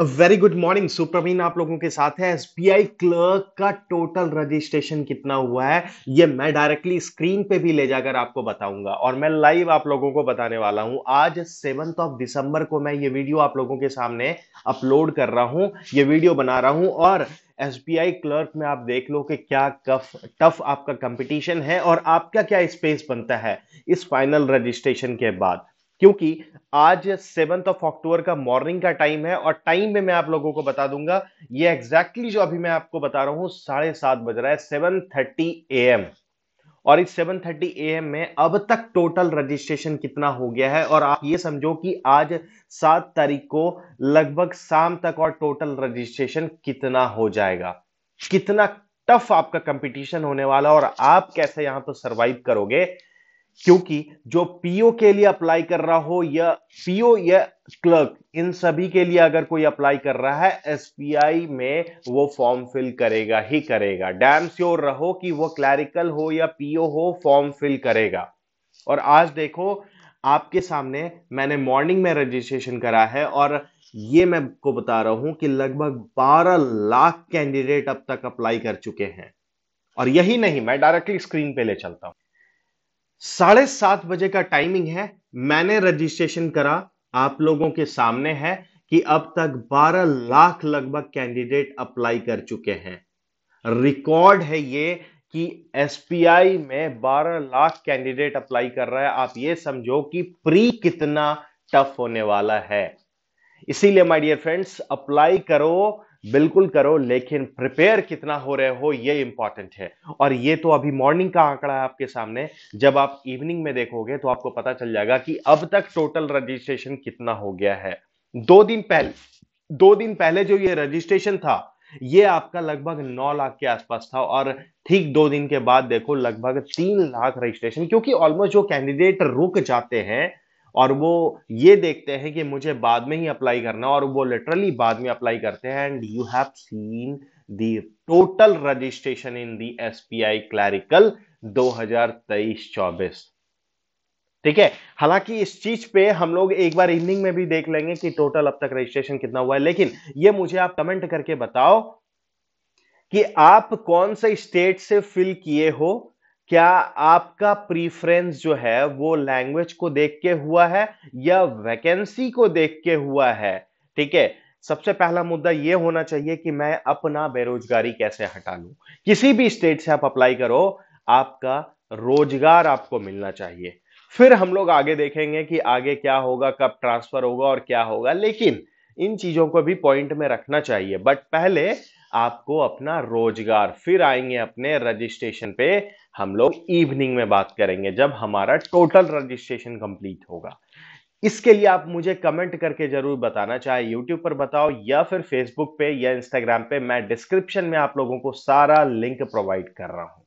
very good morning सुप्रवीण आप लोगों के साथ है एसबीआई क्लर्क का टोटल रजिस्ट्रेशन कितना हुआ है ये मैं डायरेक्टली स्क्रीन पे भी ले जाकर आपको बताऊंगा और मैं लाइव आप लोगों को बताने वाला हूं आज सेवंथ ऑफ दिसंबर को मैं ये वीडियो आप लोगों के सामने अपलोड कर रहा हूं ये वीडियो बना रहा हूं और एस बी आई क्लर्क में आप देख लो कि क्या कफ टफ आपका कंपटीशन है और आपका क्या स्पेस बनता है इस फाइनल रजिस्ट्रेशन के बाद क्योंकि आज सेवंथ ऑफ अक्टूबर का मॉर्निंग का टाइम है और टाइम में मैं आप लोगों को बता दूंगा ये एग्जैक्टली exactly जो अभी मैं आपको बता रहा हूं साढ़े सात बज रहा है सेवन थर्टी ए एम और इस सेवन थर्टी ए एम में अब तक टोटल रजिस्ट्रेशन कितना हो गया है और आप ये समझो कि आज सात तारीख को लगभग शाम तक और टोटल रजिस्ट्रेशन कितना हो जाएगा कितना टफ आपका कंपटीशन होने वाला और आप कैसे यहां पर तो सर्वाइव करोगे क्योंकि जो पीओ के लिए अप्लाई कर रहा हो या पीओ या क्लर्क इन सभी के लिए अगर कोई अप्लाई कर रहा है एसपीआई में वो फॉर्म फिल करेगा ही करेगा डैम श्योर रहो कि वो क्लैरिकल हो या पीओ हो फॉर्म फिल करेगा और आज देखो आपके सामने मैंने मॉर्निंग में रजिस्ट्रेशन करा है और ये मैं आपको बता रहा हूं कि लगभग 12 लाख कैंडिडेट अब तक अप्लाई कर चुके हैं और यही नहीं मैं डायरेक्टली स्क्रीन पे ले चलता हूं साढ़े सात बजे का टाइमिंग है मैंने रजिस्ट्रेशन करा आप लोगों के सामने है कि अब तक 12 लाख लगभग कैंडिडेट अप्लाई कर चुके हैं रिकॉर्ड है ये कि एसपीआई में 12 लाख कैंडिडेट अप्लाई कर रहा है आप ये समझो कि प्री कितना टफ होने वाला है इसीलिए माय डियर फ्रेंड्स अप्लाई करो बिल्कुल करो लेकिन प्रिपेयर कितना हो रहे हो ये इंपॉर्टेंट है और ये तो अभी मॉर्निंग का आंकड़ा है आपके सामने जब आप इवनिंग में देखोगे तो आपको पता चल जाएगा कि अब तक टोटल रजिस्ट्रेशन कितना हो गया है दो दिन पहले दो दिन पहले जो ये रजिस्ट्रेशन था ये आपका लगभग नौ लाख के आसपास था और ठीक दो दिन के बाद देखो लगभग तीन लाख रजिस्ट्रेशन क्योंकि ऑलमोस्ट जो कैंडिडेट रुक जाते हैं और वो ये देखते हैं कि मुझे बाद में ही अप्लाई करना और वो लिटरली बाद में अप्लाई करते हैं and you have seen the total registration in the S B I clerical दो हजार तेईस चौबीस ठीक है हालांकि इस चीज पे हम लोग एक बार इवनिंग में भी देख लेंगे कि टोटल अब तक रजिस्ट्रेशन कितना हुआ है लेकिन ये मुझे आप कमेंट करके बताओ कि आप कौन से स्टेट से फिल किए हो क्या आपका प्रीफरेंस जो है वो लैंग्वेज को देख के हुआ है या वैकेंसी को देख के हुआ है ठीक है सबसे पहला मुद्दा ये होना चाहिए कि मैं अपना बेरोजगारी कैसे हटा लूं किसी भी स्टेट से आप अप्लाई करो आपका रोजगार आपको मिलना चाहिए फिर हम लोग आगे देखेंगे कि आगे क्या होगा कब ट्रांसफर होगा और क्या होगा लेकिन इन चीजों को भी पॉइंट में रखना चाहिए बट पहले आपको अपना रोजगार फिर आएंगे अपने रजिस्ट्रेशन पे हम लोग इवनिंग में बात करेंगे जब हमारा टोटल रजिस्ट्रेशन कंप्लीट होगा इसके लिए आप मुझे कमेंट करके जरूर बताना चाहे यूट्यूब पर बताओ या फिर फेसबुक पे या इंस्टाग्राम पे मैं डिस्क्रिप्शन में आप लोगों को सारा लिंक प्रोवाइड कर रहा हूं